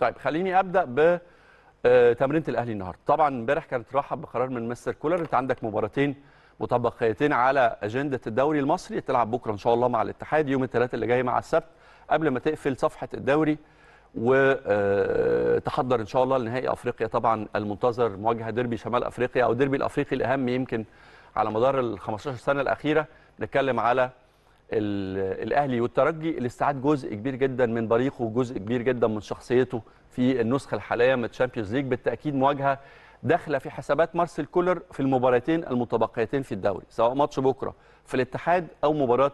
طيب خليني ابدا ب آه، تمرينه الاهلي النهارده طبعا امبارح كانت ترحب بقرار من مستر كولر انت عندك مباراتين مطبقيتين على اجنده الدوري المصري تلعب بكره ان شاء الله مع الاتحاد يوم الثلاثاء اللي جاي مع السبت قبل ما تقفل صفحه الدوري وتحضر آه، ان شاء الله لنهائي افريقيا طبعا المنتظر مواجهه ديربي شمال افريقيا او ديربي الافريقي الاهم يمكن على مدار ال 15 سنه الاخيره نتكلم على الاهلي والترجي الاستعاد جزء كبير جدا من بريقه وجزء كبير جدا من شخصيته في النسخه الحاليه من تشامبيونز ليج بالتاكيد مواجهه داخله في حسابات مارسيل كولر في المباراتين المتبقيتين في الدوري سواء ماتش بكره في الاتحاد او مباراه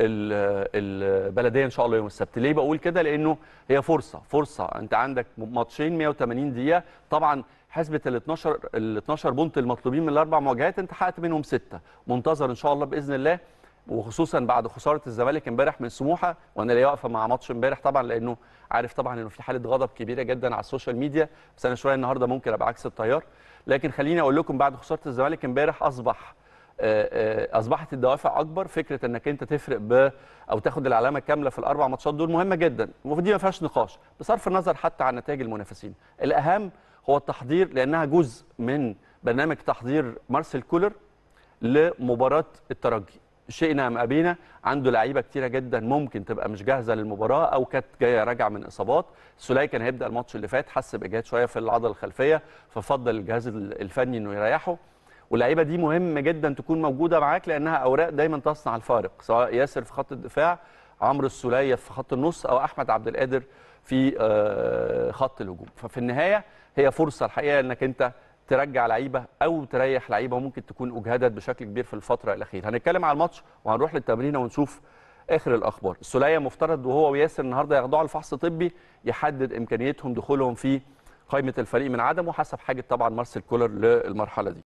البلديه ان شاء الله يوم السبت ليه بقول كده لانه هي فرصه فرصه انت عندك ماتشين 180 دقيقه طبعا حسبه ال 12 ال 12 بونت المطلوبين من الاربع مواجهات انت حققت منهم سته منتظر ان شاء الله باذن الله وخصوصا بعد خساره الزمالك امبارح من سموحه وانا ليا واقفه مع ماتش امبارح طبعا لانه عارف طبعا انه في حاله غضب كبيره جدا على السوشيال ميديا بس انا شويه النهارده ممكن ابقى عكس التيار لكن خليني اقول لكم بعد خساره الزمالك امبارح اصبح آه، آه، اصبحت الدوافع اكبر فكره انك انت تفرق ب او تاخد العلامه كامله في الاربع ماتشات دول مهمه جدا ودي ما فيهاش نقاش بصرف النظر حتى عن نتائج المنافسين الاهم هو التحضير لانها جزء من برنامج تحضير مارسيل كولر لمباراه الترجي شئنا ام ابينا عنده لعيبه كتيره جدا ممكن تبقى مش جاهزه للمباراه او كانت جايه راجعه من اصابات سولاي كان هيبدا الماتش اللي فات حس باجهاد شويه في العضله الخلفيه ففضل الجهاز الفني انه يريحه واللعيبه دي مهم جدا تكون موجوده معاك لانها اوراق دايما تصنع الفارق سواء ياسر في خط الدفاع عمرو السوليه في خط النص او احمد عبد القادر في آه، خط الهجوم ففي النهايه هي فرصه الحقيقه انك انت ترجع لعيبه او تريح لعيبه وممكن تكون اجهدت بشكل كبير في الفتره الاخيره هنتكلم على الماتش وهنروح للتمرينه ونشوف اخر الاخبار السوليه مفترض وهو وياسر النهارده ياخدوه على الفحص الطبي يحدد امكانيتهم دخولهم في قائمه الفريق من عدمه حسب حاجه طبعا مارسيل كولر للمرحله دي